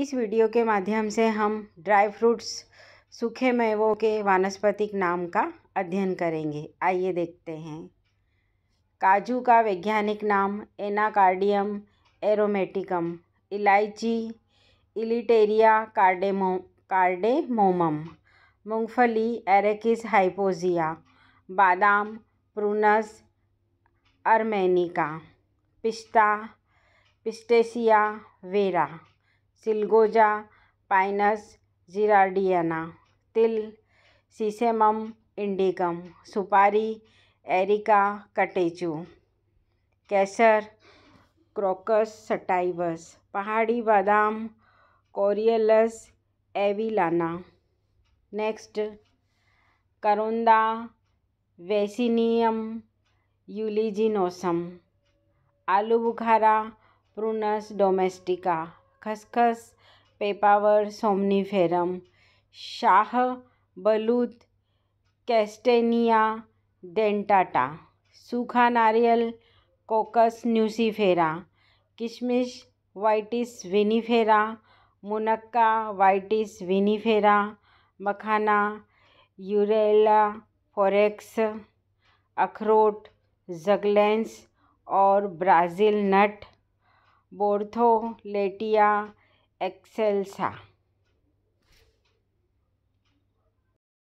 इस वीडियो के माध्यम से हम ड्राई फ्रूट्स सूखे मेवों के वानस्पतिक नाम का अध्ययन करेंगे आइए देखते हैं काजू का वैज्ञानिक नाम एनाकार्डियम एरोमेटिकम इलायची इलिटेरिया कार्डेमो कार्डेमोमम मूंगफली एरेकिस हाइपोजिया बादाम प्रूनस अर्मेनिका पिस्ता पिस्टेसिया वेरा सिलगोजा पाइनस जिरार्डियना तिल सीसेमम इंडिकम सुपारी एरिका कटेचू केसर क्रोकस सटाइवस पहाड़ी बादाम कोरियलस एविलाना नेक्स्ट करोंदा वेसिनियम यूलिजिनोसम आलू बुखारा प्रूनस डोमेस्टिका खसखस पेपावर सोमनीफेरम शाह बलूत कैस्टेनिया डेंटाटा सूखा नारियल कोकस न्यूसीफेरा किशमिश वाइटिस विनीफेरा मुनक्का वाइटिस विनीफेरा मखाना यूरेला फोरेक्स अखरोट जगलेंस और ब्राज़ील नट बोर्थो लेटिया एक्सेलसा